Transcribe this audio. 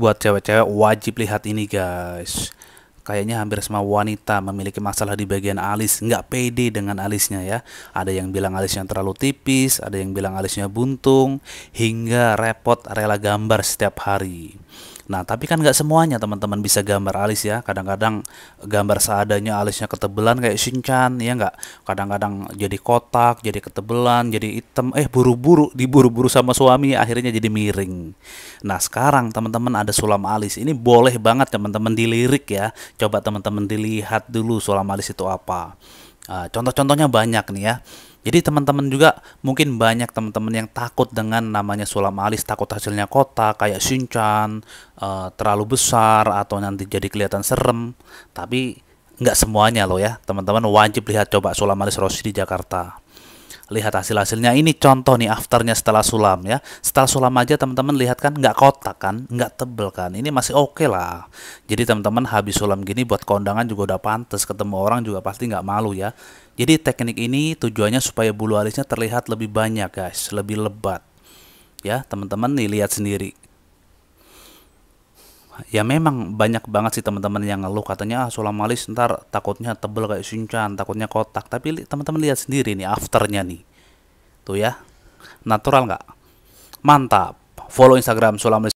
buat cewek-cewek wajib lihat ini guys kayaknya hampir semua wanita memiliki masalah di bagian alis, nggak pede dengan alisnya ya. Ada yang bilang alisnya terlalu tipis, ada yang bilang alisnya buntung, hingga repot rela gambar setiap hari. Nah, tapi kan nggak semuanya teman-teman bisa gambar alis ya. Kadang-kadang gambar seadanya alisnya ketebelan kayak Shinchan ya nggak. Kadang-kadang jadi kotak, jadi ketebelan, jadi hitam. Eh, buru-buru diburu-buru sama suami akhirnya jadi miring. Nah, sekarang teman-teman ada sulam alis. Ini boleh banget teman-teman dilirik ya. Coba teman-teman dilihat dulu sulam alis itu apa. Uh, contoh-contohnya banyak nih ya. Jadi teman-teman juga mungkin banyak teman-teman yang takut dengan namanya sulam alis, takut hasilnya kota kayak Shinchan uh, eh, terlalu besar atau nanti jadi kelihatan serem. Tapi nggak semuanya loh ya, teman-teman wajib lihat coba sulam alis Rossi di Jakarta lihat hasil-hasilnya ini contoh nih afternya setelah sulam ya setelah sulam aja teman-teman lihat kan nggak kotak kan nggak tebel kan ini masih oke okay lah jadi teman-teman habis sulam gini buat kondangan juga udah pantas ketemu orang juga pasti nggak malu ya jadi teknik ini tujuannya supaya bulu alisnya terlihat lebih banyak guys lebih lebat ya teman-teman nih lihat sendiri ya memang banyak banget sih teman-teman yang ngeluh katanya ah sulam alis ntar takutnya tebel kayak sinchan takutnya kotak tapi teman-teman lihat sendiri nih afternya nih Gitu ya. Natural nggak? Mantap. Follow Instagram Sulam